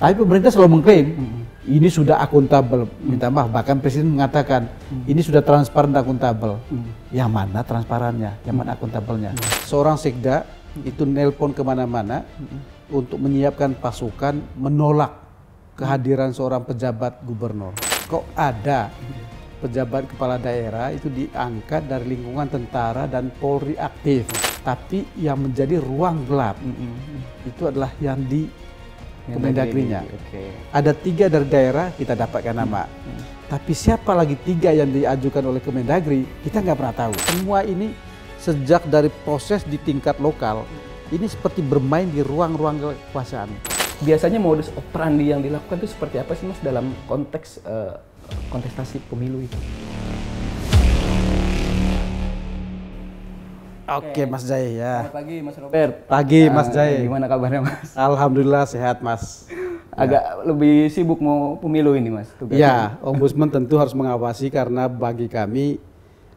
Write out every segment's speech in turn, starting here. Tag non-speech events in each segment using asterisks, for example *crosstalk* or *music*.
Tapi pemerintah selalu mengklaim ini sudah akuntabel. Minta maaf, bahkan presiden mengatakan ini sudah transparan dan akuntabel. Hmm. Yang mana transparannya, yang mana akuntabelnya? Seorang sekda itu nelpon kemana-mana hmm. untuk menyiapkan pasukan menolak kehadiran seorang pejabat gubernur. Kok ada pejabat kepala daerah itu diangkat dari lingkungan tentara dan Polri aktif. Tapi yang menjadi ruang gelap itu adalah yang di Kemendagrinya. Okay. Ada tiga dari daerah kita dapatkan nama. Hmm. Tapi siapa lagi tiga yang diajukan oleh Kemendagri, kita nggak pernah tahu. Semua ini sejak dari proses di tingkat lokal, ini seperti bermain di ruang-ruang kekuasaan. Biasanya modus operandi yang dilakukan itu seperti apa sih mas dalam konteks uh, kontestasi pemilu itu? Oke, Mas Jai ya. Selamat pagi Mas Robert. Pagi eh, Mas Jai. Gimana kabarnya Mas? Alhamdulillah sehat Mas. Agak ya. lebih sibuk mau pemilu ini Mas. Ya, Ombudsman tentu harus mengawasi karena bagi kami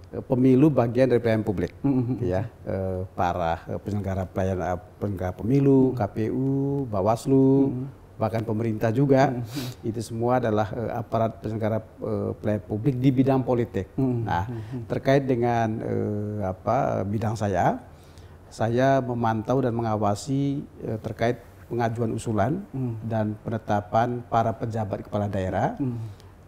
eh, pemilu bagian dari pelayanan publik, mm-hmm. ya eh, para penyelenggara pelayanan penyelenggara pemilu, mm-hmm. KPU, Bawaslu. Mm-hmm bahkan pemerintah juga hmm. itu semua adalah uh, aparat penyelenggara uh, eh, pelayan publik di bidang politik. Hmm. Nah, mm-hmm. terkait dengan uh, apa bidang saya, saya memantau dan mengawasi uh, terkait pengajuan usulan hmm. dan penetapan para pejabat kepala daerah. Hmm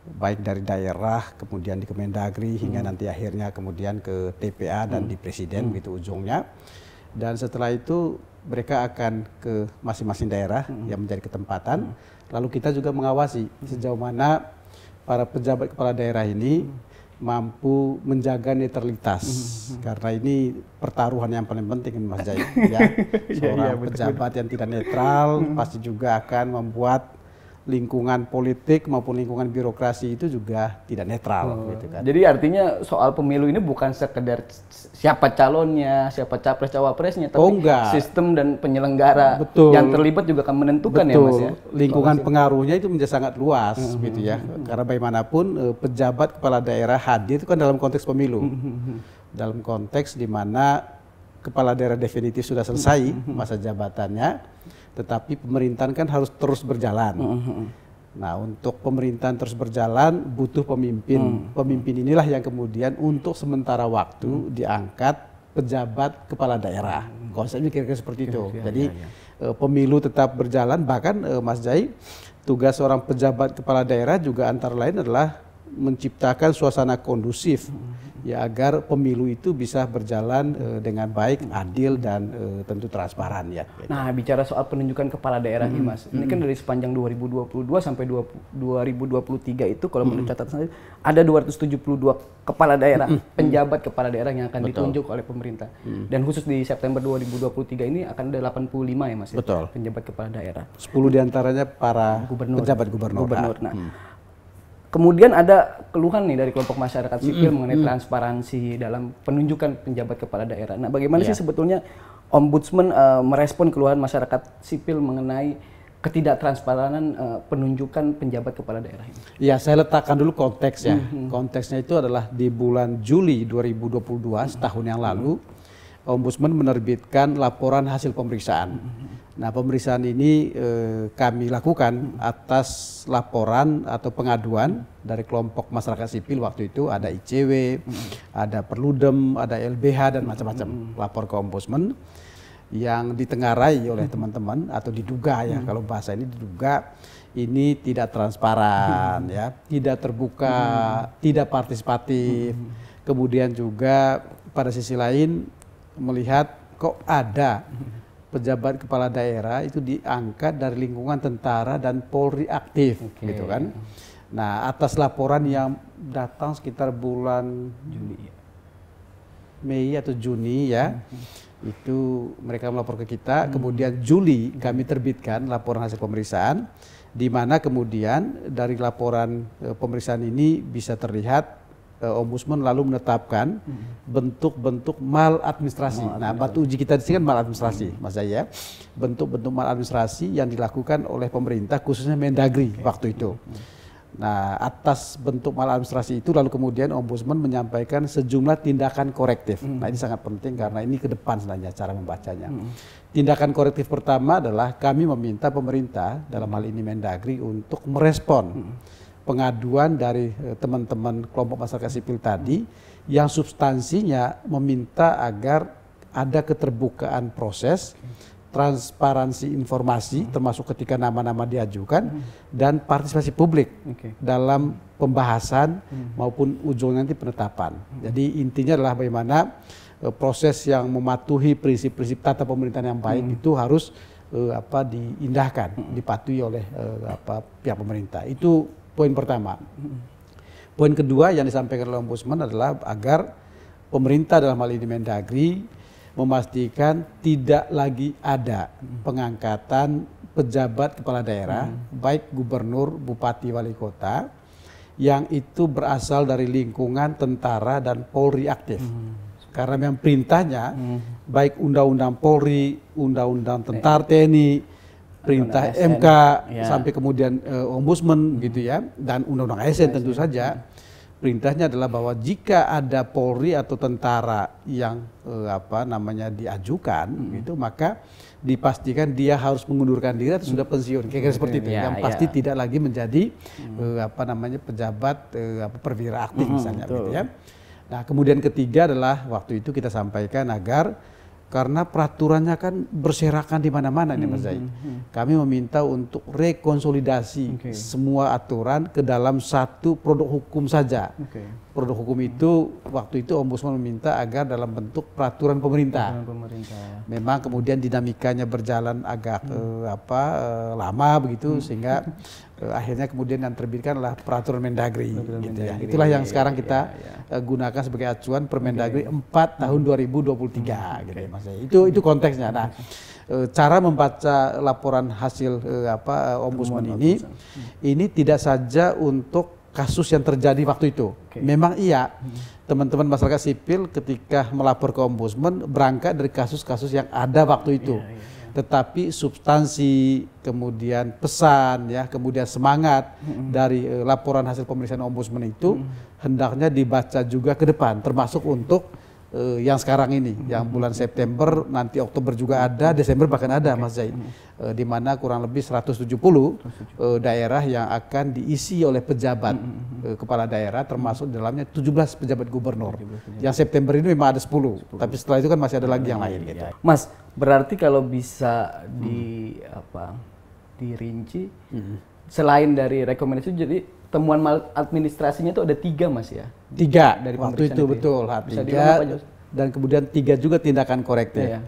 baik dari daerah kemudian di Kemendagri mm. hingga nanti akhirnya kemudian ke TPA dan hmm. di presiden hmm. gitu ujungnya dan setelah itu mereka akan ke masing-masing daerah hmm. yang menjadi ketempatan. Hmm. Lalu kita juga mengawasi sejauh mana para pejabat kepala daerah ini hmm. mampu menjaga netralitas hmm. karena ini pertaruhan yang paling penting Mas Jai. *laughs* ya, iya, iya, seorang ya, ya, pejabat yang tidak netral pasti juga akan membuat lingkungan politik maupun lingkungan birokrasi itu juga tidak netral hmm. gitu kan. Jadi artinya soal pemilu ini bukan sekedar siapa calonnya, siapa capres cawapresnya tapi oh, sistem dan penyelenggara Betul. yang terlibat juga akan menentukan Betul. ya Mas ya. Lingkungan pengaruhnya itu menjadi sangat luas hmm. gitu ya. Hmm. Karena bagaimanapun eh, pejabat kepala daerah hadir itu kan dalam konteks pemilu. Hmm. hmm, hmm, hmm. Dalam konteks di mana kepala daerah definitif sudah selesai masa jabatannya, tetapi pemerintahan kan harus terus berjalan. Mm, mm, mm. Nah, untuk pemerintahan terus berjalan butuh pemimpin. Pemimpin inilah yang kemudian untuk sementara waktu diangkat pejabat kepala daerah. Konsepnya kira-kira seperti itu. Iya, iya, Jadi iya, eh, pemilu tetap berjalan bahkan eh, Mas Jai tugas seorang pejabat kepala daerah juga antara lain adalah menciptakan suasana kondusif ya agar pemilu itu bisa berjalan uh, dengan baik, adil dan uh, tentu transparan ya. Nah, bicara soal penunjukan kepala daerah hmm. nih Mas. Ini hmm. kan dari sepanjang 2022 sampai 20, 2023 itu kalau menurut hmm. catatan saya ada 272 kepala daerah, hmm, hmm. penjabat kepala daerah yang akan Betul. ditunjuk oleh pemerintah. Hmm. Dan khusus di September 2023 ini akan ada 85 ya Mas. Ya? Betul. penjabat kepala daerah. 10 diantaranya para gubernur. penjabat gubernur. gubernur. Ah, nah, hmm Kemudian ada keluhan nih dari kelompok masyarakat sipil mm -hmm. mengenai transparansi dalam penunjukan penjabat kepala daerah. Nah, bagaimana yeah. sih iya. sebetulnya ombudsman uh, merespon keluhan masyarakat sipil mengenai ketidaktransparanan uh, eh, penunjukan penjabat kepala daerah ini? Ya, saya letakkan dulu konteksnya. Mm -hmm. Konteksnya itu adalah di bulan Juli 2022 mm -hmm. setahun yang lalu. Mm -hmm Ombudsman menerbitkan laporan hasil pemeriksaan. Nah, pemeriksaan ini eh, kami lakukan atas laporan atau pengaduan dari kelompok masyarakat sipil waktu itu ada ICW, ada Perludem, ada LBH dan macam-macam lapor ke Ombudsman yang ditengarai oleh teman-teman atau diduga ya kalau bahasa ini diduga ini tidak transparan ya, tidak terbuka, tidak partisipatif. Kemudian juga pada sisi lain melihat kok ada pejabat kepala daerah itu diangkat dari lingkungan tentara dan Polri aktif okay. gitu kan. Nah, atas laporan yang datang sekitar bulan Juni ya. Mei atau Juni ya. Hmm. Itu mereka melapor ke kita, hmm. kemudian Juli kami terbitkan laporan hasil pemeriksaan di mana kemudian dari laporan e, pemeriksaan ini bisa terlihat uh, ombudsman lalu menetapkan mm-hmm. bentuk-bentuk hmm. maladministrasi. Mal nah, batu uji kita di sini kan maladministrasi, hmm. Mas saya. Bentuk-bentuk maladministrasi yang dilakukan oleh pemerintah khususnya Mendagri okay. waktu itu. Hmm. Nah, atas bentuk maladministrasi itu lalu kemudian ombudsman menyampaikan sejumlah tindakan korektif. Hmm. Nah, ini sangat penting karena ini ke depan sebenarnya cara membacanya. Hmm. Tindakan korektif pertama adalah kami meminta pemerintah dalam hal ini Mendagri untuk merespon hmm pengaduan dari eh, teman-teman kelompok masyarakat sipil tadi yang substansinya meminta agar ada keterbukaan proses, transparansi informasi hmm. termasuk ketika nama-nama diajukan hmm. dan partisipasi publik dalam pembahasan hmm. maupun ujung nanti penetapan. Jadi intinya adalah bagaimana eh, proses yang mematuhi prinsip-prinsip tata pemerintahan yang baik itu harus eh, apa diindahkan, dipatuhi oleh apa pihak pemerintah. Itu Poin pertama. Poin kedua yang disampaikan oleh Ombudsman adalah agar pemerintah dalam hal ini Mendagri memastikan tidak lagi ada pengangkatan pejabat kepala daerah, hmm. baik gubernur, bupati, wali kota, yang itu berasal dari lingkungan tentara dan Polri aktif. Hmm. Karena memang perintahnya, hmm. baik undang-undang Polri, undang-undang tentara eh. TNI, perintah ASN, MK ya. sampai kemudian uh, ombudsman hmm. gitu ya dan undang-undang ASN tentu saja perintahnya adalah bahwa jika ada Polri atau tentara yang uh, apa namanya diajukan hmm. gitu maka dipastikan dia harus mengundurkan diri atau hmm. sudah pensiun kayak hmm. seperti itu ya, yang ya. pasti ya. tidak lagi menjadi hmm. uh, apa namanya pejabat uh, apa perwira aktif hmm, misalnya gitu betul. gitu ya. Nah, kemudian ketiga adalah waktu itu kita sampaikan agar karena peraturannya kan berserakan di mana-mana nih Mas hmm, Zai. Hmm, hmm. Kami meminta untuk rekonsolidasi okay. semua aturan ke dalam satu produk hukum saja. Okay. Produk hukum itu waktu itu ombudsman meminta agar dalam bentuk peraturan pemerintah. Peraturan pemerintah. Memang kemudian dinamikanya berjalan agak hmm. eh, apa eh, lama begitu hmm. sehingga *laughs* Eh, akhirnya kemudian yang terbitkan peraturan Mendagri, peraturan gitu ya. Mendagri. Ya. Itulah yang ya, sekarang ya, kita ya, ya. gunakan sebagai acuan Permendagri okay. 4 tahun 2023 hmm. hmm gitu puluh Mas. Itu itu konteksnya. Nah, eh, cara membaca laporan hasil apa ombudsman ini hmm. ini tidak saja untuk kasus yang terjadi waktu itu. Okay. Memang iya, hmm. teman-teman masyarakat sipil ketika melapor ke ombudsman berangkat dari kasus-kasus yang ada waktu itu. Yeah, yeah iya tetapi substansi kemudian pesan ya kemudian semangat hmm. dari uh, laporan hasil pemeriksaan ombudsman itu hmm. hendaknya dibaca juga ke depan termasuk untuk uh, yang sekarang ini, hmm. yang bulan September, nanti Oktober juga ada, Desember bahkan ada, okay. Mas Zaid. Uh, hmm. eh, di mana kurang lebih 170 uh, eh, daerah yang akan diisi oleh pejabat hmm. uh, kepala daerah, termasuk dalamnya 17 pejabat gubernur. Yang September ini memang ada 10, 10, tapi setelah itu kan masih ada lagi yang lain. Iya, gitu. Iya. Mas, berarti kalau bisa di hmm. apa dirinci, hmm. selain dari rekomendasi, jadi temuan administrasinya itu ada tiga mas ya tiga dari waktu itu, itu ya? betul Bisa tiga dan kemudian tiga juga tindakan korektif ya,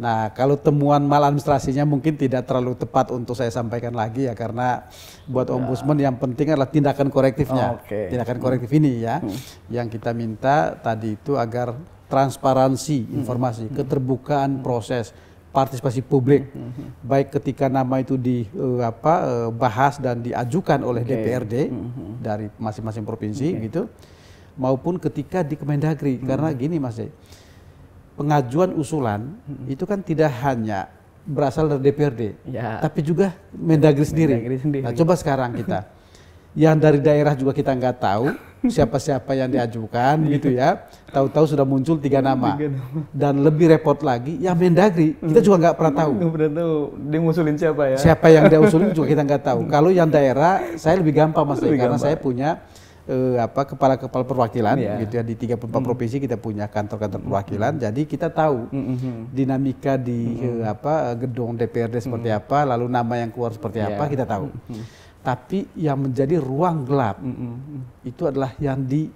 Nah, kalau temuan maladministrasinya mungkin tidak terlalu tepat untuk saya sampaikan lagi ya karena buat ya. ombudsman yang penting adalah tindakan korektifnya. Oh, okay. Tindakan korektif hmm. ini ya hmm. yang kita minta tadi itu agar transparansi hmm. informasi, hmm. keterbukaan proses partisipasi publik mm-hmm. baik ketika nama itu dibahas eh, eh, uh, dan diajukan oleh okay. DPRD mm-hmm. Hmm. dari masing-masing provinsi okay. gitu maupun ketika di Kemendagri mm-hmm. karena gini Mas pengajuan usulan mm-hmm. itu kan tidak hanya berasal dari DPRD ya. tapi juga Mendagri sendiri. Mendagri sendiri. Nah, coba sekarang kita *laughs* yang dari daerah juga kita nggak tahu siapa-siapa yang diajukan iya. gitu ya. Tahu-tahu sudah muncul iya, tiga nama. Dan lebih repot lagi yang Mendagri kita juga nggak pernah tahu. Nggak tahu dia ngusulin siapa ya. Siapa yang dia usulin juga kita nggak tahu. Kalau yang daerah saya lebih gampang Mas karena saya punya Eh, apa kepala-kepala perwakilan yeah. gitu ya di 34 mm. provinsi kita punya kantor-kantor perwakilan. Mm. Jadi kita tahu mm -hmm. dinamika di mm -hmm. uh, apa eh, gedung DPRD seperti mm. apa, lalu nama yang keluar seperti yeah. apa iya. kita tahu. Mm -hmm. Tapi yang menjadi ruang gelap mm -hmm. itu adalah yang di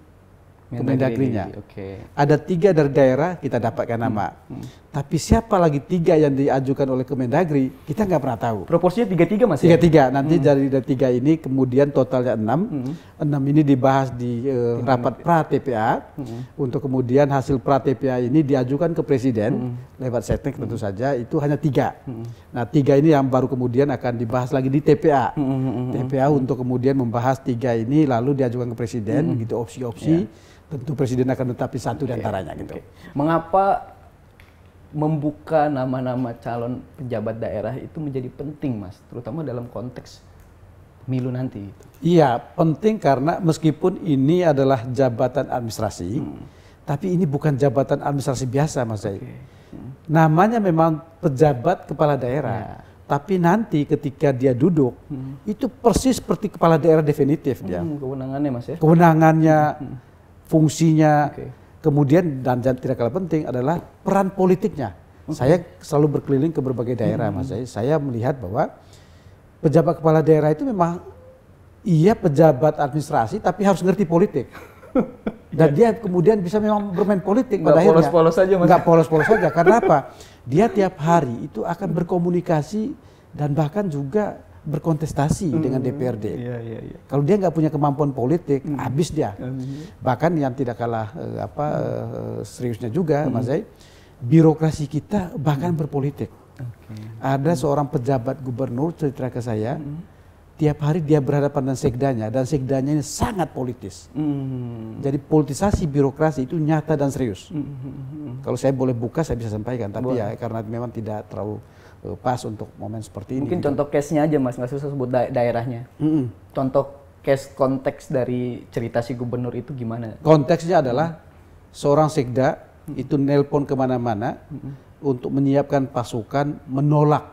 Oke. Okay. Ada tiga dari daerah kita dapatkan hmm, nama. Hmm. Tapi siapa lagi tiga yang diajukan oleh Kemendagri kita nggak pernah tahu. Proporsinya tiga tiga masih? Tiga ya? tiga. Nanti hmm. dari tiga ini kemudian totalnya enam. Hmm. Enam ini dibahas di uh, rapat pra TPA hmm. untuk kemudian hasil pra TPA ini diajukan ke Presiden hmm. lewat setnek tentu hmm. saja itu hanya tiga. Hmm. Nah tiga ini yang baru kemudian akan dibahas lagi di TPA. Hmm. hmm TPA untuk kemudian membahas tiga ini lalu diajukan ke Presiden hmm. gitu opsi-opsi. Iya tentu presiden akan tetapi satu okay. diantaranya gitu. Okay. Mengapa membuka nama-nama calon pejabat daerah itu menjadi penting, Mas, terutama dalam konteks milu nanti? Gitu. Iya, penting karena meskipun ini adalah jabatan administrasi, hmm. tapi ini bukan jabatan administrasi biasa, Mas Okay. Hmm. Namanya memang pejabat kepala daerah. Ya. Tapi nanti ketika dia duduk, hmm. itu persis seperti kepala daerah definitif hmm, dia. Kewenangannya mas ya? Kewenangannya, hmm fungsinya, okay. kemudian dan, tidak kalah penting adalah peran politiknya. Okay. Saya selalu berkeliling ke berbagai daerah, hmm. Mas. Saya Saya melihat bahwa pejabat kepala daerah itu memang ia pejabat administrasi, tapi harus ngerti politik. *laughs* Dan yeah. dia kemudian bisa memang bermain politik pada akhirnya. polos-polos saja, Mas. polos-polos saja. Karena apa? Dia tiap hari itu akan berkomunikasi dan bahkan juga berkontestasi hmm. dengan DPRD. Yeah, yeah, yeah. Kalau dia nggak punya kemampuan politik, hmm. habis dia. Hmm. Bahkan yang tidak kalah uh, apa uh, seriusnya juga, hmm. Mas Zai, birokrasi kita bahkan hmm. berpolitik. Okay. Ada hmm. seorang pejabat gubernur cerita ke saya, hmm. tiap hari dia berhadapan dengan sekdanya dan sekdanya ini sangat politis. Hmm. Jadi politisasi birokrasi itu nyata dan serius. Hmm. hmm, hmm Kalau saya boleh buka, saya bisa sampaikan, tapi boleh. ya karena memang tidak terlalu pas untuk momen seperti ini. Mungkin gitu. contoh case-nya aja mas, nggak susah sebut da daerahnya. Mm -hmm. Contoh case konteks dari cerita si gubernur itu gimana? Konteksnya adalah seorang sekda itu nelpon kemana-mana hmm. untuk menyiapkan pasukan menolak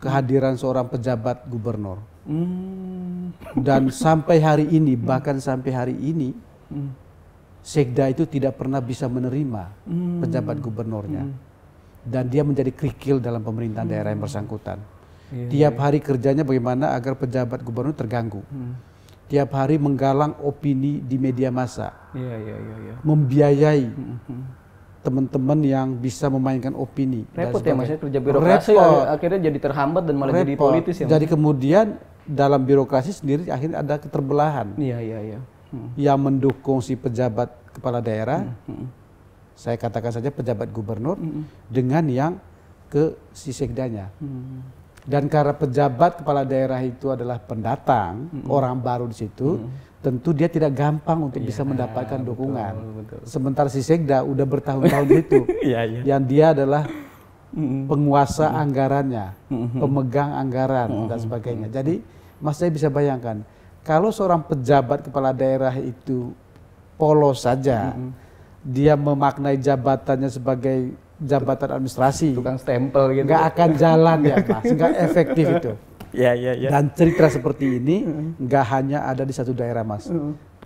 kehadiran seorang pejabat gubernur. Hmm. Dan *laughs* sampai hari ini, mm. bahkan sampai hari ini, mm. sekda itu tidak pernah bisa menerima mm. pejabat gubernurnya dan dia menjadi kerikil dalam pemerintahan daerah yang hmm. bersangkutan. Iya, iya. Tiap hari kerjanya bagaimana agar pejabat gubernur terganggu. Hmm. Tiap hari menggalang opini di media massa. Iya, Membiayai hmm, teman-teman yang bisa memainkan opini. Repot ya maksudnya kerja birokrasi Repot. akhirnya jadi terhambat dan malah Repot. jadi politis ya. Jadi kemudian dalam birokrasi sendiri akhirnya ada keterbelahan. Iya iya iya. Hmm. Yang mendukung si pejabat kepala daerah Hmm saya katakan saja pejabat gubernur mm. dengan yang ke sekdanya. Mm. Dan karena pejabat kepala daerah itu adalah pendatang, mm. orang baru di situ, mm. tentu dia tidak gampang untuk ya, bisa mendapatkan betul, dukungan. Betul. Sementara sekda udah bertahun-tahun *laughs* itu, ya, ya. yang dia adalah penguasa mm. anggarannya, mm. pemegang anggaran mm. dan sebagainya. Jadi Mas saya bisa bayangkan kalau seorang pejabat kepala daerah itu polos saja. Mm dia memaknai jabatannya sebagai jabatan administrasi. Tukang stempel gitu. Nggak akan jalan ya Mas, *laughs* nggak efektif itu. Ya, ya, ya. Dan cerita seperti ini nggak hanya ada di satu daerah Mas.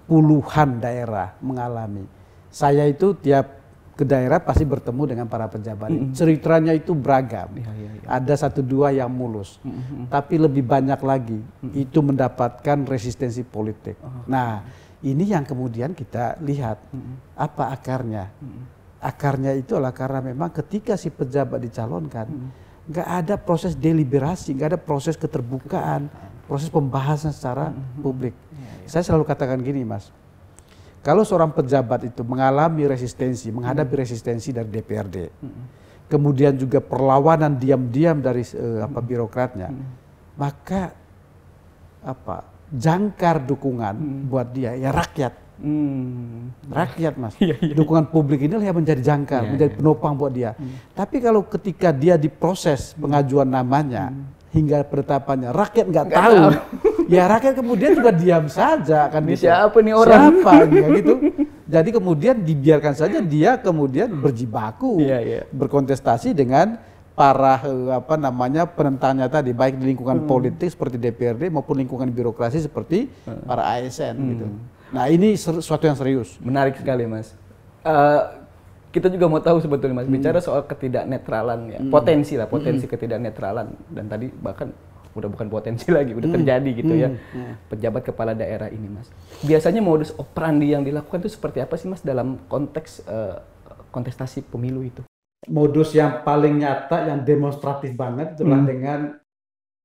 Puluhan daerah mengalami. Saya itu tiap ke daerah pasti bertemu dengan para pejabat. Mm -hmm. Ceritanya itu beragam. Ya, ya, ya. Ada satu dua yang mulus, mm -hmm. tapi lebih banyak lagi mm -hmm. itu mendapatkan resistensi politik. Oh. Nah, ini yang kemudian kita lihat hmm. apa akarnya. Hmm. Akarnya itu adalah karena memang ketika si pejabat dicalonkan, nggak hmm. ada proses deliberasi, nggak ada proses keterbukaan, proses pembahasan secara hmm. publik. Yeah, yeah. Saya selalu katakan gini, Mas. Kalau seorang pejabat itu mengalami resistensi, menghadapi hmm. resistensi dari DPRD, hmm. kemudian juga perlawanan diam-diam dari uh, apa birokratnya, hmm. maka apa jangkar dukungan hmm. buat dia ya rakyat. Hmm. Rakyat mas, ya, ya. dukungan publik inilah yang menjadi jangkar, ya, menjadi penopang buat dia. Hmm. Tapi kalau ketika dia diproses hmm. pengajuan namanya hmm. hingga penetapannya, rakyat nggak tahu. *laughs* ya rakyat kemudian juga diam saja kan gitu. Siapa nih orang? Siapa ya, gitu. *laughs* Jadi kemudian dibiarkan saja dia kemudian hmm. berjibaku, iya, iya. berkontestasi dengan para eh, apa namanya penentangnya tadi baik di lingkungan hmm. politik seperti DPRD maupun lingkungan birokrasi seperti hmm. para ASN hmm. gitu. Nah ini sesuatu yang serius. Menarik sekali mas. Uh, kita juga mau tahu sebetulnya mas hmm. bicara soal ketidaknetralan ya hmm. potensi lah potensi hmm. ketidaknetralan dan tadi bahkan udah bukan potensi *laughs* lagi udah hmm. terjadi gitu ya. hmm. ya hmm. pejabat kepala daerah ini mas biasanya modus operandi yang dilakukan itu seperti apa sih mas dalam konteks uh, kontestasi pemilu itu modus yang paling nyata yang demonstratif banget adalah hmm. dengan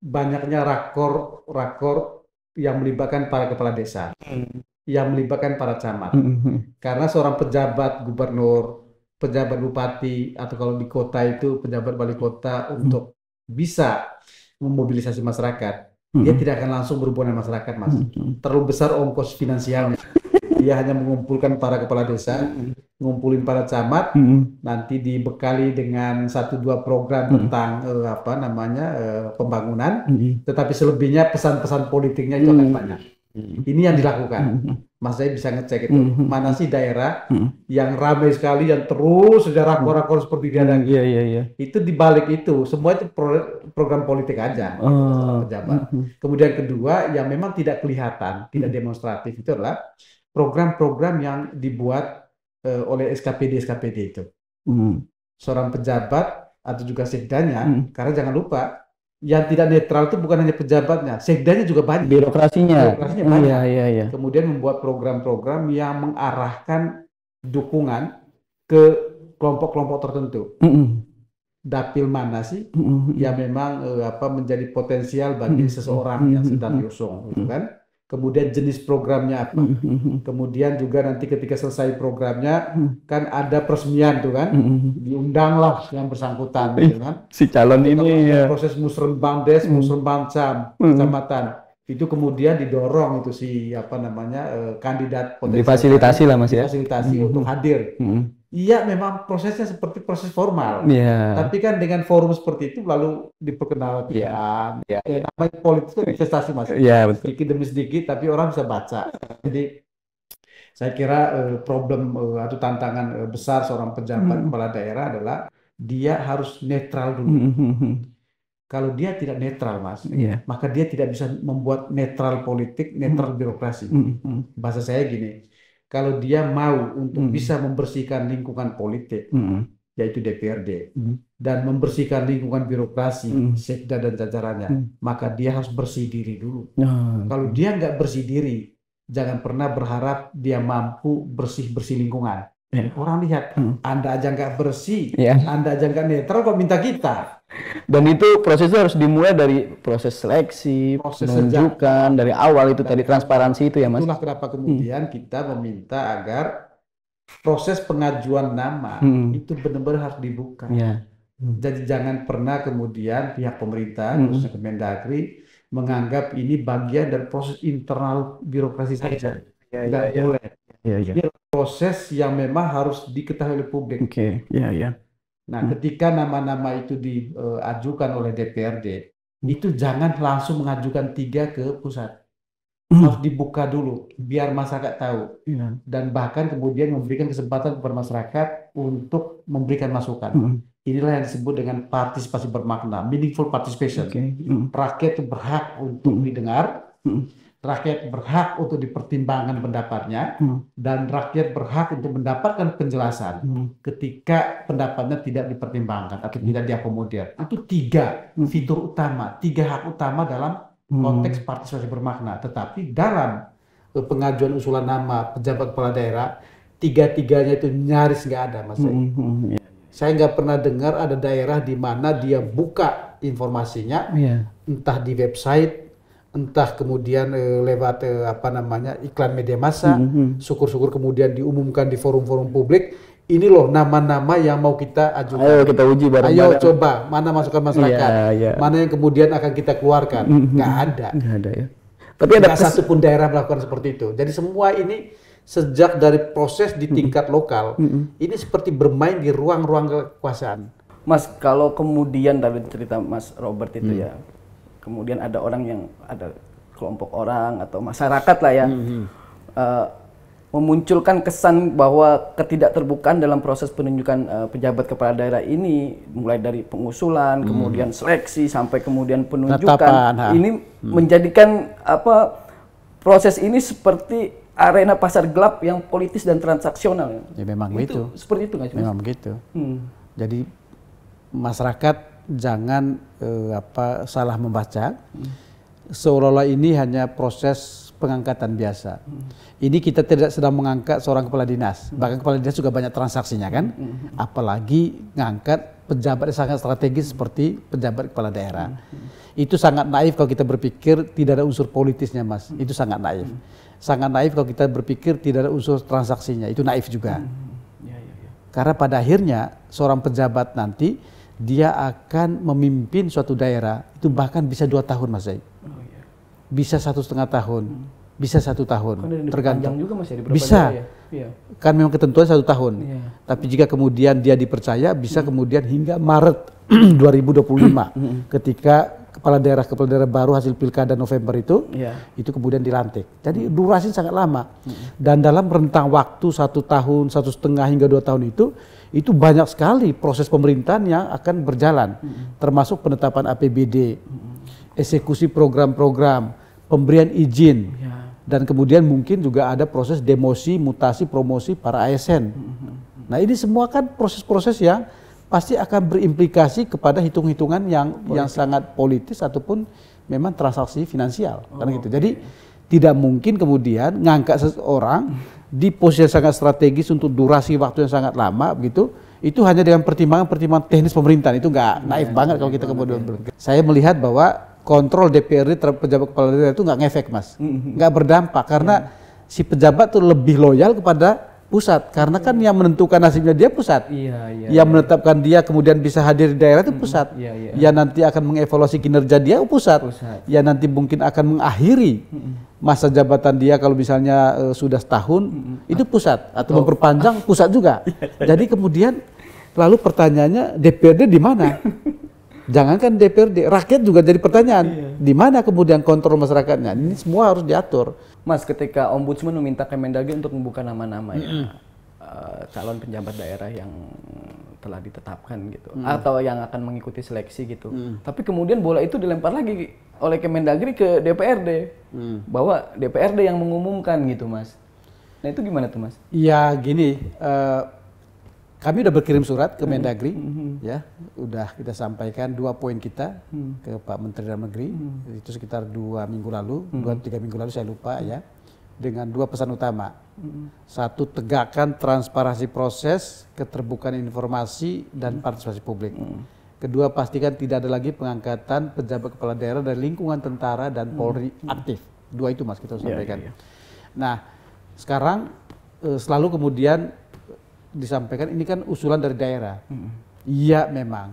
banyaknya rakor-rakor yang melibatkan para kepala desa, hmm. yang melibatkan para camat. Hmm, hmm, hmm. Karena seorang pejabat gubernur, pejabat bupati atau kalau di kota itu pejabat wali kota hmm. untuk bisa memobilisasi masyarakat, hmm. dia tidak akan langsung berhubungan dengan masyarakat, Mas. Hmm. hmm. Terlalu besar ongkos finansialnya dia hanya mengumpulkan para kepala desa, mm-hmm. ngumpulin para camat, mm-hmm. nanti dibekali dengan satu dua program mm-hmm. tentang uh, apa namanya uh, pembangunan, mm-hmm. tetapi selebihnya pesan-pesan politiknya itu mm-hmm. akan banyak. Mm-hmm. Ini yang dilakukan. Mm-hmm. Mas saya bisa ngecek itu mm-hmm. mana sih daerah mm-hmm. yang ramai sekali yang terus sejarah rakor-rakor seperti diadakan. Mm-hmm. yeah, yeah, Yeah. Itu dibalik itu semua itu pro- program politik aja oh. pejabat. Mm-hmm. Kemudian kedua yang memang tidak kelihatan, tidak demonstratif itu adalah program-program yang dibuat uh, oleh SKPD-SKPD itu. Hmm. Seorang pejabat atau juga sekdanya, hmm. karena jangan lupa yang tidak netral itu bukan hanya pejabatnya, sekdanya juga banyak. Birokrasinya. Birokrasinya banyak. Iya, iya, iya. Kemudian membuat program-program yang mengarahkan dukungan ke kelompok-kelompok tertentu. Mm -mm. Dapil mana sih mm -mm. yang memang uh, apa menjadi potensial bagi mm -mm. seseorang mm -mm. yang sedang hmm. diusung, gitu hmm. kan? kemudian jenis programnya apa. Hmm, hmm, hmm. Kemudian juga nanti ketika selesai programnya kan ada peresmian tuh kan, diundanglah yang bersangkutan gitu kan. Si calon Jadi, ini ya. Proses musrem bandes, musrembang musrem bancam, kecamatan itu kemudian didorong itu si apa namanya eh, kandidat potensi difasilitasi lah mas ya difasilitasi mm -hmm. untuk hadir mm -hmm. Iya, memang prosesnya seperti proses formal. Yeah. Tapi kan dengan forum seperti itu lalu diperkenalkan. Yeah. Yeah. Iya. Ya, namanya politik itu investasi mas. Yeah, betul. Sedikit demi sedikit, tapi orang bisa baca. Jadi saya kira uh, problem uh, atau tantangan uh, besar seorang pejabat mm. kepala daerah adalah dia harus netral dulu. Mm -hmm. Kalau dia tidak netral, mas, yeah. maka dia tidak bisa membuat netral politik, netral mm birokrasi. Mm -hmm. Bahasa saya gini kalau dia mau untuk mm. bisa membersihkan lingkungan politik, mm. yaitu DPRD, mm. dan membersihkan lingkungan birokrasi, mm. sekda dan jajarannya, mm. maka dia harus bersih diri dulu. Mm. Kalau dia nggak bersih diri, jangan pernah berharap dia mampu bersih bersih lingkungan. Yeah. Orang lihat, hmm. Anda aja nggak bersih, yeah. Anda aja nggak netral kok minta kita. Dan itu prosesnya harus dimulai dari proses seleksi, proses menunjukkan, dari awal itu tadi transparansi itu ya mas. Itulah kenapa kemudian hmm. kita meminta agar proses pengajuan nama hmm. itu benar-benar harus dibuka. Yeah. Hmm. Jadi jangan pernah kemudian pihak pemerintah, hmm. khususnya Kemendagri, menganggap ini bagian dari proses internal birokrasi saja. Ya, ya, ya, ya, boleh. Ya, ya proses yang memang harus diketahui oleh publik. Oke, okay. ya ya. Nah, hmm. ketika nama-nama itu diajukan eh, oleh DPRD, hmm. itu jangan langsung mengajukan tiga ke pusat. Hmm. Harus dibuka dulu, biar masyarakat tahu. Yeah. Dan bahkan kemudian memberikan kesempatan kepada masyarakat untuk memberikan masukan. Hmm. Inilah yang disebut dengan partisipasi bermakna, meaningful participation. Okay. Hmm. Rakyat berhak untuk hmm. didengar. Hmm rakyat berhak untuk dipertimbangkan pendapatnya hmm. dan rakyat berhak untuk mendapatkan penjelasan hmm. ketika pendapatnya tidak dipertimbangkan atau hmm. tidak diakomodir. Itu tiga hmm. fitur utama, tiga hak utama dalam hmm. konteks partisipasi bermakna. Tetapi dalam eh, pengajuan usulan nama pejabat kepala daerah, tiga-tiganya itu nyaris nggak ada, Mas. Hmm. hmm, hmm iya. Saya nggak pernah dengar ada daerah di mana dia buka informasinya, yeah. entah di website entah kemudian e, lewat e, apa namanya iklan media massa, mm-hmm. syukur-syukur kemudian diumumkan di forum-forum publik. Ini loh nama-nama yang mau kita ajukan. Ayo kita uji bareng-bareng. Ayo coba mana masukan masyarakat, yeah, yeah. mana yang kemudian akan kita keluarkan. Mm-hmm. ada. gak ada ya. Tapi ada Nggak satu pun daerah melakukan seperti itu. Jadi semua ini sejak dari proses di mhm. tingkat mm-hmm. lokal, mm-hmm. ini seperti bermain di ruang-ruang kekuasaan. Mas, kalau kemudian David cerita Mas Robert itu hmm. ya, kemudian ada orang yang ada kelompok orang atau masyarakat lah ya hmm. uh, memunculkan kesan bahwa ketidakterbukaan dalam proses penunjukan uh, pejabat kepala daerah ini mulai dari pengusulan hmm. kemudian seleksi sampai kemudian penunjukan Tetapan, ini hmm. menjadikan apa proses ini seperti arena pasar gelap yang politis dan transaksional ya memang itu, begitu seperti itu nggak cuma memang begitu hmm. jadi masyarakat jangan eh, apa salah membaca seolah-olah ini hanya proses pengangkatan biasa. Ini kita tidak sedang mengangkat seorang kepala dinas, bahkan kepala dinas juga banyak transaksinya kan, apalagi ngangkat pejabat yang sangat strategis seperti pejabat kepala daerah. Itu sangat naif kalau kita berpikir tidak ada unsur politisnya mas, itu sangat naif. Sangat naif kalau kita berpikir tidak ada unsur transaksinya, itu naif juga. Ya, ya, ya. Karena pada akhirnya seorang pejabat nanti dia akan memimpin suatu daerah itu bahkan bisa dua tahun Mas Zaid. Oh, iya. Bisa satu setengah tahun, hmm. bisa satu tahun, kan tergantung. Juga, masih ada ya, bisa. ya? Iya. Kan memang ketentuan satu tahun. Ya. Tapi jika kemudian dia dipercaya, bisa hmm. kemudian hingga Maret 2025 *clears throat* hmm. hmm. ketika kepala daerah kepala daerah baru hasil pilkada November itu, ya. itu kemudian dilantik. Jadi durasi sangat lama. -hmm. Dan dalam rentang waktu satu tahun, satu setengah hingga dua tahun itu, itu banyak sekali proses pemerintahan yang akan berjalan, hmm. termasuk penetapan APBD, hmm. eksekusi program-program, pemberian izin, yeah. dan kemudian mungkin juga ada proses demosi, mutasi, promosi para ASN. Hmm. Nah ini semua kan proses-proses yang pasti akan berimplikasi kepada hitung-hitungan yang yang sangat politis ataupun memang transaksi finansial, kan oh, kan gitu. Jadi tidak mungkin kemudian ngangkat seseorang di posisi yang sangat strategis untuk durasi waktu yang sangat lama begitu itu hanya dengan pertimbangan-pertimbangan teknis pemerintahan itu nggak iya, naif ya, banget kalau iya, kita iya, kemudian ya. saya melihat bahwa kontrol DPRD terhadap pejabat kepala daerah itu nggak ngefek mas mm-hmm. nggak berdampak karena ya. si pejabat tuh lebih loyal kepada pusat karena kan yang menentukan nasibnya dia pusat iya, iya, yang menetapkan menetapkan dia kemudian bisa hadir di daerah itu mm-hmm. pusat iya, iya. yang nanti akan mengevaluasi kinerja dia pusat, pusat. yang nanti mungkin akan mengakhiri ya masa jabatan dia kalau misalnya uh, sudah setahun hmm. itu pusat atau oh. memperpanjang *laughs* pusat juga. Iya, iya, iya. Jadi kemudian lalu pertanyaannya DPRD di mana? *laughs* Jangankan DPRD, rakyat juga jadi pertanyaan. Di mana kemudian kontrol masyarakatnya? Ini semua harus diatur. Mas, ketika Ombudsman meminta Kemendagri untuk membuka nama-nama Mm -hmm. Eh, calon penjabat daerah yang telah ditetapkan gitu hmm. atau yang akan mengikuti seleksi gitu. Hmm. Tapi kemudian bola itu dilempar lagi oleh Kemendagri ke DPRD hmm. bahwa DPRD yang mengumumkan gitu mas. Nah itu gimana tuh mas? Iya gini, uh, kami udah berkirim surat ke Kemendagri hmm. hmm. ya, udah kita sampaikan dua poin kita hmm. ke Pak Menteri Dalam Negeri hmm. itu sekitar dua minggu lalu, hmm. dua tiga minggu lalu saya lupa hmm. ya dengan dua pesan utama. Satu, tegakkan transparansi proses, keterbukaan informasi, dan partisipasi publik. Kedua, pastikan tidak ada lagi pengangkatan pejabat kepala daerah dari lingkungan tentara dan Polri aktif. Dua itu, Mas, kita sampaikan. Ya, ya, ya. Nah, sekarang eh, selalu kemudian disampaikan ini kan usulan dari daerah. Iya, hmm memang.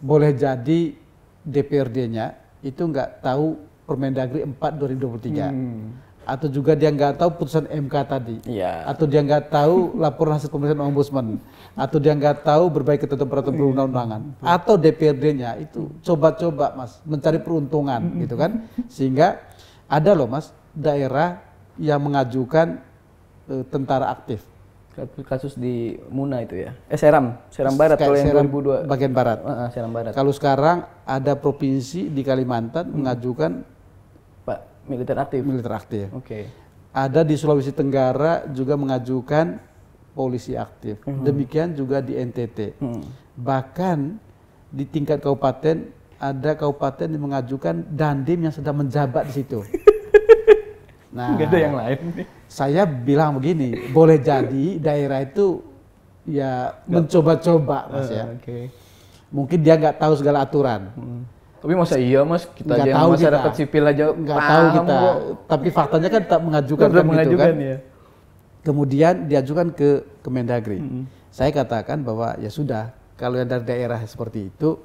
Boleh jadi DPRD-nya itu nggak tahu Permendagri 4 2023. Hmm atau juga dia nggak tahu putusan MK tadi, ya. atau dia nggak tahu laporan hasil pemeriksaan ombudsman, atau dia nggak tahu berbagai ketentuan peraturan iya. perundang-undangan, atau DPRD-nya itu coba-coba mas mencari peruntungan gitu kan, sehingga ada loh mas daerah yang mengajukan e, tentara aktif. Kasus di Muna itu ya, eh Seram, Seram Barat kalau yang Seram 2002. Bagian Barat. Uh, uh, Seram Barat. Kalau sekarang ada provinsi di Kalimantan hmm. mengajukan militer aktif. Militer aktif. Oke. Okay. Ada di Sulawesi Tenggara juga mengajukan polisi aktif. Mm -hmm. Demikian juga di NTT. Mm. Bahkan di tingkat kabupaten ada kabupaten yang mengajukan dandim yang sedang menjabat di situ. *laughs* Nah, Gak ada yang lain. Saya bilang begini, boleh jadi daerah itu ya mencoba-coba, mas eh, ya. Uh, okay. Mungkin dia nggak tahu segala aturan. Hmm. Tapi masa iya mas, kita nggak aja tahu masyarakat kita. sipil aja nggak tahu kita. Tapi faktanya kan tak kan gitu mengajukan kan mengajukan, gitu kan. Ya. Kemudian diajukan ke Kemendagri. Mm -hmm. Saya katakan bahwa ya sudah, kalau yang dari daerah seperti itu,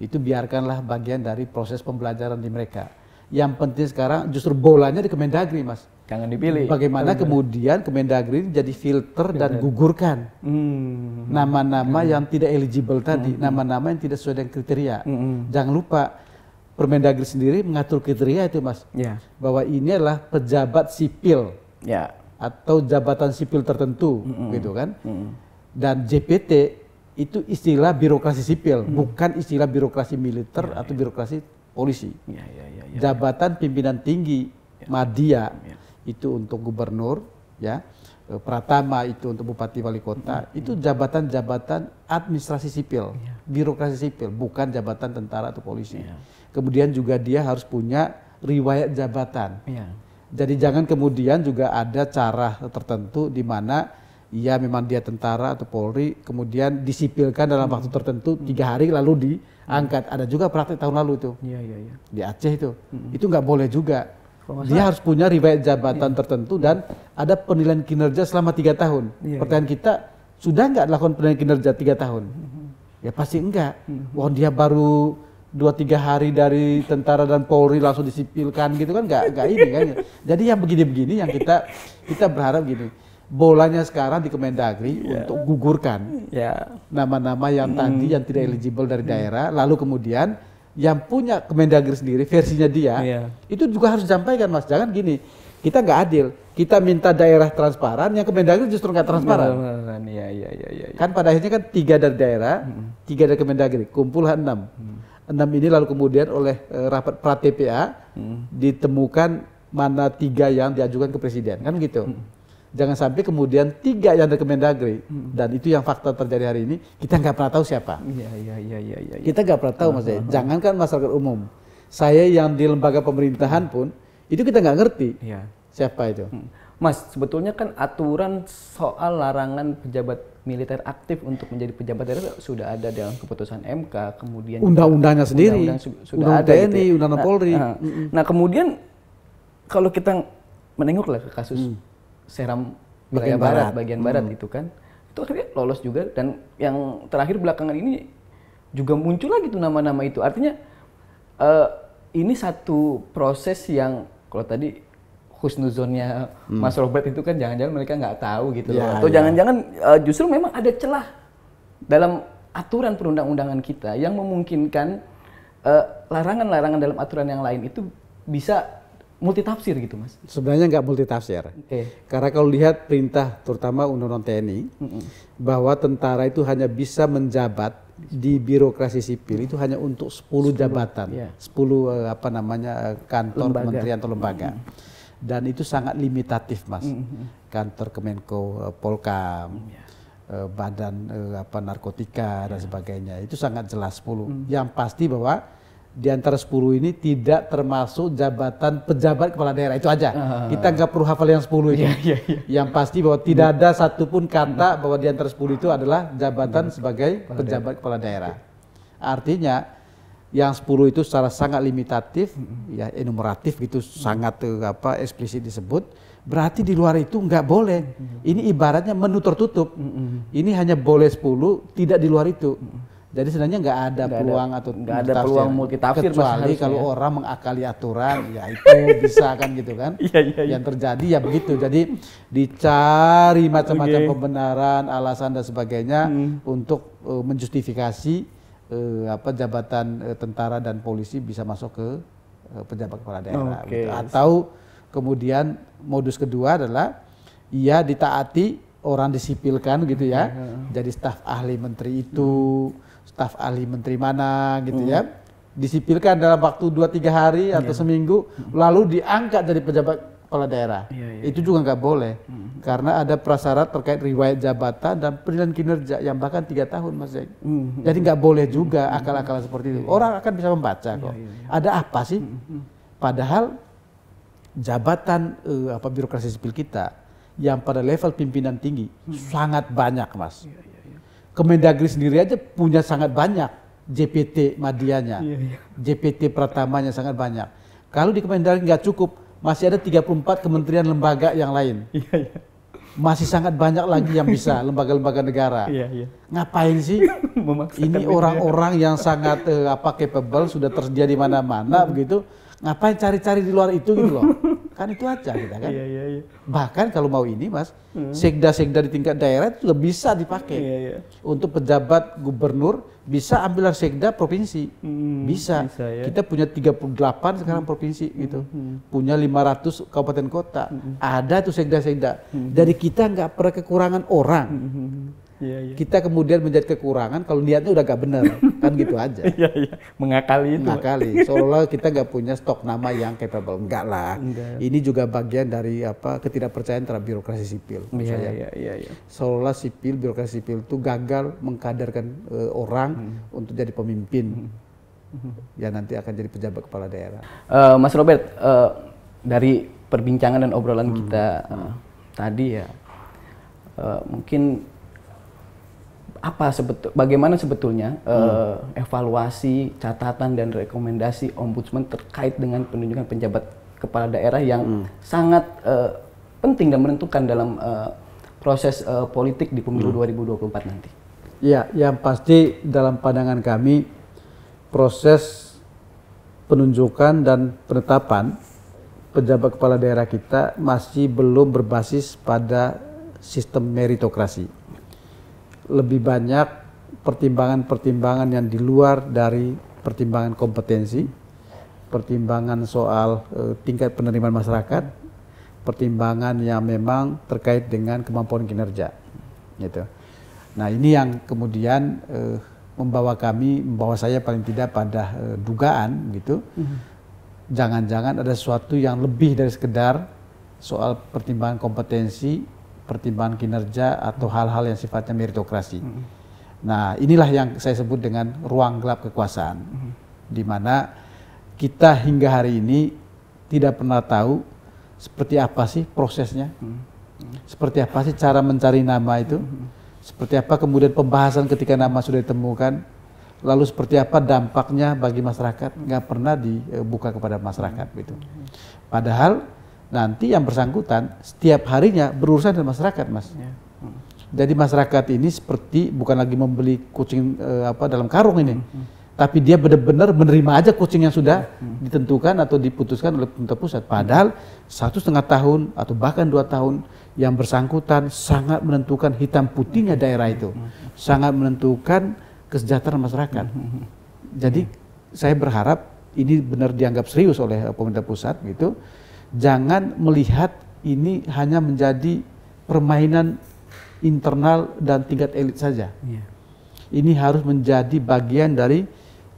itu biarkanlah bagian dari proses pembelajaran di mereka. Yang penting sekarang justru bolanya di Kemendagri mas jangan dipilih. Bagaimana Benar. kemudian Kemendagri jadi filter dan gugurkan hmm. nama-nama hmm. yang tidak eligible tadi, hmm. nama-nama hmm. yang tidak sesuai dengan kriteria. Hmm. Jangan lupa Permendagri sendiri mengatur kriteria itu, Mas. Ya. Bahwa ini adalah pejabat sipil. Ya. Atau jabatan sipil tertentu, hmm. gitu kan? Hmm. Dan JPT itu istilah birokrasi sipil, hmm. bukan istilah birokrasi militer ya, atau ya. birokrasi polisi. Ya, ya, ya, ya, Jabatan pimpinan tinggi ya. Madia ya itu untuk gubernur, ya. E, Pratama itu untuk bupati wali kota, hmm. itu jabatan-jabatan administrasi sipil, yeah. birokrasi sipil, bukan jabatan tentara atau polisi. Yeah. Kemudian juga dia harus punya riwayat jabatan. Yeah. Jadi jangan kemudian juga ada cara tertentu di mana ya memang dia tentara atau polri kemudian disipilkan dalam waktu tertentu hmm. tiga hari lalu diangkat. Ada juga praktik tahun lalu itu. Iya, iya, iya. Di Aceh itu. Hmm. Itu nggak boleh juga dia harus punya riwayat jabatan ya. tertentu dan ada penilaian kinerja selama tiga tahun. Ya, Pertanyaan ya. kita sudah nggak lakukan penilaian kinerja tiga tahun? Mm-hmm. Ya pasti enggak. Mm-hmm. Wah dia baru dua tiga hari dari tentara dan polri langsung disipilkan gitu kan nggak nggak ini kan ya. jadi yang begini-begini yang kita kita berharap gini bolanya sekarang di Kemendagri yeah. untuk gugurkan iya. nama-nama yeah. yang mm. tadi yang tidak eligible dari daerah lalu kemudian yang punya Kemendagri sendiri versinya dia yeah. itu juga harus disampaikan mas jangan gini kita nggak adil kita minta daerah transparan yang Kemendagri justru nggak transparan iya, iya, iya, kan pada akhirnya kan tiga dari daerah hmm. tiga dari Kemendagri kumpul enam hmm. enam ini lalu kemudian oleh eh, rapat pra TPA hmm. ditemukan mana tiga yang diajukan ke presiden kan gitu hmm. Jangan sampai kemudian tiga yang dari Kemendagri hmm. dan itu yang fakta terjadi hari ini kita nggak pernah tahu siapa. Iya iya iya iya. Ya, Kita nggak pernah tahu uh, maksudnya. Uh, uh. Jangankan masyarakat umum, saya yang di lembaga pemerintahan pun itu kita nggak ngerti ya. siapa itu. Hmm. Mas, sebetulnya kan aturan soal larangan pejabat militer aktif untuk menjadi pejabat daerah sudah ada dalam keputusan MK, kemudian undang-undangnya sendiri, undang-undang sudah undang ada TNI, gitu. Ya. undang-undang nah, Polri. Nah, nah, kemudian kalau kita menengoklah ke kasus hmm Seram bagian barat, barat, bagian hmm. barat itu kan. Itu akhirnya lolos juga dan yang terakhir belakangan ini juga muncul lagi tuh nama-nama itu. Artinya uh, ini satu proses yang kalau tadi husnuzonnya hmm. Mas Robert itu kan jangan-jangan mereka nggak tahu gitu ya, loh. Atau ya. jangan-jangan ya. uh, justru memang ada celah dalam aturan perundang-undangan kita yang memungkinkan eh, larangan-larangan uh, larangan -larangan dalam aturan yang lain itu bisa Multi tafsir gitu mas? Sebenarnya nggak multitafsir. Okay. Karena kalau lihat perintah terutama undang-undang TNI mm -hmm. bahwa tentara itu hanya bisa menjabat di birokrasi sipil itu hanya untuk 10, 10 jabatan, yeah. Iya. 10 eh, apa namanya eh, kantor kementerian atau lembaga. Mm -hmm. Dan itu sangat limitatif, Mas. Mm -hmm. Kantor Kemenko eh, Polkam, mm, iya. badan apa narkotika dan iya. sebagainya. Itu sangat jelas 10. Mm -hmm. Yang pasti bahwa di antara 10 ini tidak termasuk jabatan pejabat kepala daerah itu aja. Uh, Kita nggak perlu hafal yang 10 itu. Iya, iya, iya. Yang pasti bahwa tidak ada satupun kata bahwa di antara 10 itu adalah jabatan sebagai pejabat kepala daerah. Artinya yang 10 itu secara sangat limitatif, ya enumeratif gitu sangat eh, apa eksplisit disebut. Berarti di luar itu nggak boleh. Ini ibaratnya menu tertutup. Ini hanya boleh 10, tidak di luar itu. Jadi sebenarnya nggak ada gak peluang ada, atau nggak ada peluang ya. multitafsir kecuali kalau ya. orang mengakali aturan, ya itu *laughs* bisa kan gitu kan? Iya, iya iya. Yang terjadi ya begitu. Jadi dicari macam-macam okay. pembenaran, alasan dan sebagainya hmm. untuk uh, menjustifikasi uh, apa jabatan uh, tentara dan polisi bisa masuk ke uh, pejabat kepala daerah. Okay. Gitu. Atau kemudian modus kedua adalah ia ya ditaati orang disipilkan gitu ya, iya, jadi staf ahli menteri itu. Hmm staf ahli menteri mana gitu hmm. ya disipilkan dalam waktu 2-3 hari iya. atau yeah. seminggu hmm. lalu diangkat dari pejabat kepala daerah yeah, yeah, itu iya. juga nggak boleh hmm. karena ada prasyarat terkait riwayat jabatan dan penilaian kinerja yang bahkan tiga tahun mas Hmm. jadi nggak boleh juga akal-akalan hmm. seperti itu iya, orang akan bisa membaca kok ada apa sih hmm, hmm. padahal jabatan eh, apa birokrasi sipil kita yang pada level pimpinan tinggi sangat banyak mas Kemendagri sendiri aja punya sangat banyak JPT Madianya, iya, iya. JPT Pratamanya sangat banyak. Kalau di Kemendagri nggak cukup, masih ada 34 kementerian lembaga yang lain. Iya, masih sangat banyak lagi yang bisa *laughs* lembaga-lembaga negara. Ngapain sih? *laughs* Ini orang-orang yang sangat uh, apa capable sudah tersedia di mana-mana *laughs* begitu. Ngapain cari-cari di luar itu gitu loh. Kan itu aja kita kan. Iya, iya, iya. Bahkan kalau mau ini Mas, hmm. sekda-sekda di tingkat daerah itu juga bisa dipakai. Iya, iya. Untuk pejabat gubernur bisa ambilan sekda provinsi. Hmm, bisa. bisa ya. Kita punya 38 sekarang hmm. provinsi gitu. Hmm. hmm. Punya 500 kabupaten kota. Hmm, hmm. Ada tuh sekda-sekda. Hmm. Dari kita nggak pernah kekurangan orang. Hmm Ya, ya. Kita kemudian menjadi kekurangan kalau niatnya udah gak benar, *laughs* kan gitu aja. Iya, iya, Mengakali itu. Mengakali. Seolah-olah kita gak punya stok nama yang capable. Enggak lah. Enggak. Ini juga bagian dari apa ketidakpercayaan terhadap birokrasi sipil. Iya, iya, iya, iya, ya. Seolah sipil, birokrasi sipil itu gagal mengkaderkan uh, orang hmm. untuk jadi pemimpin. Hmm. Ya nanti akan jadi pejabat kepala daerah. Uh, Mas Robert, uh, dari perbincangan dan obrolan hmm. kita uh, tadi ya, uh, mungkin apa sebetul bagaimana sebetulnya hmm. uh, evaluasi catatan dan rekomendasi ombudsman terkait dengan penunjukan penjabat kepala daerah yang hmm. sangat uh, penting dan menentukan dalam uh, proses uh, politik di pemilu hmm. 2024 nanti. Ya, yang pasti dalam pandangan kami proses penunjukan dan penetapan pejabat kepala daerah kita masih belum berbasis pada sistem meritokrasi lebih banyak pertimbangan-pertimbangan yang di luar dari pertimbangan kompetensi, pertimbangan soal e, tingkat penerimaan masyarakat, pertimbangan yang memang terkait dengan kemampuan kinerja, gitu. Nah ini yang kemudian e, membawa kami, membawa saya paling tidak pada e, dugaan, gitu. Mm-hmm. Jangan-jangan mm -hmm. ada sesuatu yang lebih dari sekedar soal pertimbangan kompetensi pertimbangan kinerja atau hal-hal yang sifatnya meritokrasi. -hmm. Nah, inilah yang saya sebut dengan ruang gelap kekuasaan, -hmm. di mana kita hingga hari ini tidak pernah tahu seperti apa sih prosesnya, hmm. -hmm. seperti apa sih cara mencari nama itu, -hmm. seperti apa kemudian pembahasan ketika nama sudah ditemukan, lalu seperti apa dampaknya bagi masyarakat, nggak pernah dibuka kepada masyarakat gitu. Padahal nanti yang bersangkutan setiap harinya berurusan dengan masyarakat, Mas. Ya. Jadi masyarakat ini seperti bukan lagi membeli kucing eh, apa dalam karung ini. Hmm, hmm. Tapi dia benar-benar menerima aja kucing yang sudah ya, hmm. ditentukan atau diputuskan oleh pemerintah pusat. Padahal satu setengah tahun atau bahkan dua tahun yang bersangkutan sangat menentukan hitam putihnya hmm. daerah itu, hmm, sangat menentukan kesejahteraan masyarakat. Jadi ya. saya berharap ini benar dianggap serius oleh eh, pemerintah pusat gitu jangan melihat ini hanya menjadi permainan internal dan tingkat elit saja. Iya. Ini harus menjadi bagian dari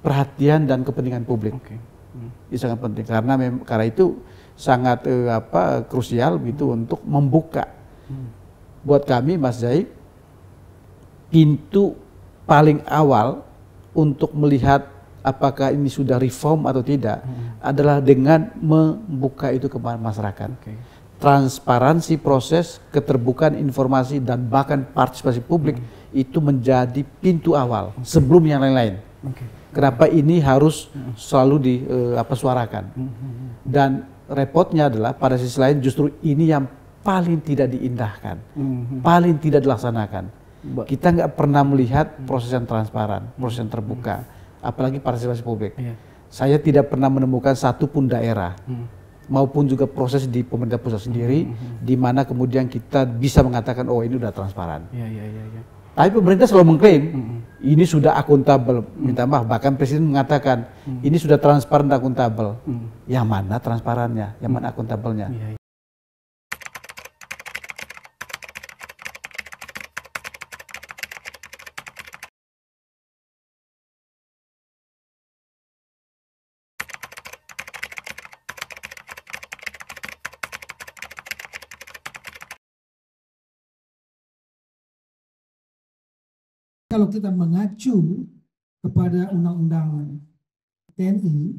perhatian dan kepentingan publik. Okay. Hmm. Ini sangat penting karena karena itu sangat eh, apa krusial gitu hmm. untuk membuka. Hmm. Buat kami Mas Zaid pintu paling awal untuk melihat apakah ini sudah reform atau tidak hmm. adalah dengan membuka itu ke masyarakat. Okay. Transparansi proses, keterbukaan informasi dan bahkan partisipasi publik hmm. itu menjadi pintu awal okay. sebelum yang lain-lain. Kenapa ini harus hmm. selalu di uh, apa suarakan? Hmm, hmm, dan repotnya adalah pada sisi lain justru ini yang paling tidak diindahkan, paling tidak dilaksanakan. Kita nggak pernah melihat proses yang transparan, proses yang terbuka apalagi partisipasi publik. Ya. Saya tidak pernah menemukan satupun daerah hmm. maupun juga proses di pemerintah pusat sendiri hmm, hmm, hmm. di mana kemudian kita bisa mengatakan oh ini sudah transparan. Ya, ya, ya, ya. Tapi pemerintah selalu mengklaim hmm, hmm. ini sudah akuntabel. Minta maaf bahkan presiden mengatakan hmm. ini sudah transparan dan akuntabel. Hmm. Yang mana transparannya, yang mana akuntabelnya? Ya, ya. kalau kita mengacu kepada Undang-Undang TNI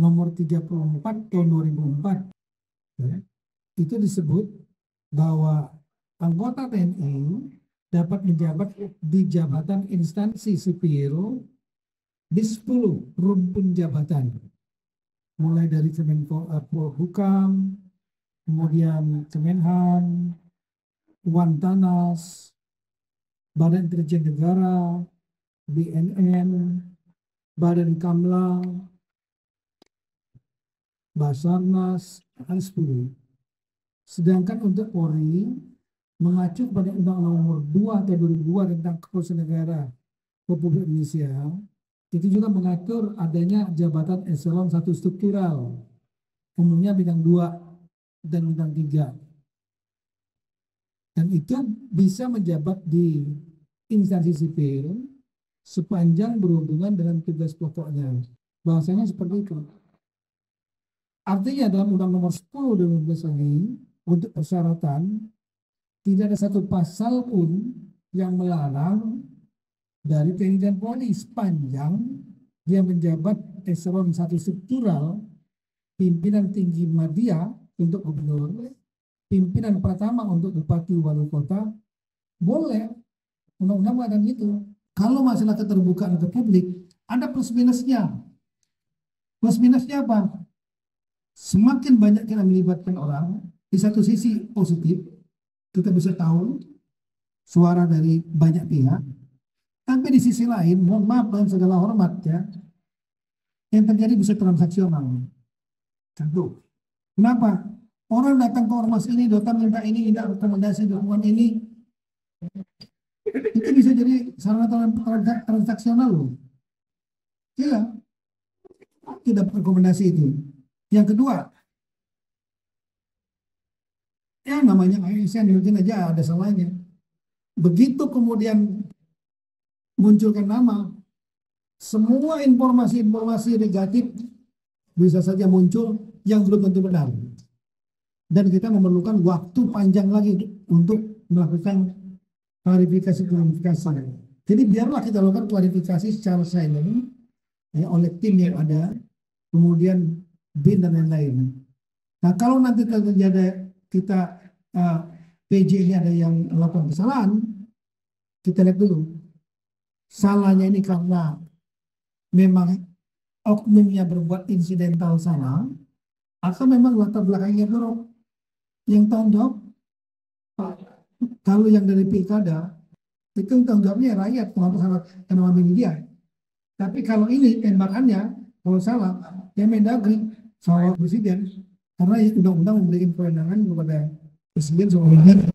nomor 34 tahun 2004 ya, itu disebut bahwa anggota TNI dapat menjabat di jabatan instansi sipil di 10 rumpun jabatan mulai dari Kemenko eh, Polhukam kemudian Kemenhan Wantanas Badan Intelijen Negara, BNN, Badan Kamla, Basarnas, dan 10. Sedangkan untuk Polri mengacu pada Undang-Undang Nomor 2 Tahun 2002 tentang Kepolisian Negara Republik Indonesia itu juga mengatur adanya jabatan eselon satu struktural umumnya bidang 2 dan bidang 3 dan itu bisa menjabat di instansi sipil sepanjang berhubungan dengan tugas pokoknya. Bahasanya seperti itu. Artinya dalam Undang Nomor 10 tahun ini untuk persyaratan tidak ada satu pasal pun yang melarang dari TNI dan Polri sepanjang dia menjabat eselon satu struktural pimpinan tinggi media untuk gubernur pimpinan pertama untuk bupati wali kota boleh undang-undang mengatakan itu kalau masalah keterbukaan ke publik ada plus minusnya plus minusnya apa semakin banyak kita melibatkan orang di satu sisi positif kita bisa tahu suara dari banyak pihak tapi di sisi lain mohon maaf dan segala hormat ya yang terjadi bisa transaksional satu kenapa Orang datang ke ormas ini, dokter minta ini, tidak rekomendasi dukungan ini. Itu bisa jadi sarana transaksional loh. Iya. Tidak rekomendasi itu. Yang kedua, ya namanya ASN rutin aja ada salahnya. Begitu kemudian munculkan nama, semua informasi-informasi negatif bisa saja muncul yang belum tentu benar dan kita memerlukan waktu panjang lagi untuk melakukan klarifikasi-klarifikasi. Jadi biarlah kita lakukan klarifikasi secara silent ya, oleh tim yang ada, kemudian bin dan lain-lain. Nah kalau nanti terjadi kita uh, eh, PJ ini ada yang melakukan kesalahan, kita lihat dulu salahnya ini karena memang oknumnya berbuat insidental salah atau memang latar belakangnya buruk yang tanggung jawab kalau yang dari pilkada itu tanggung jawabnya rakyat kalau salah ini dia tapi kalau ini tembakannya kalau salah ya Mendagri soal presiden karena undang-undang memberikan kewenangan kepada presiden soal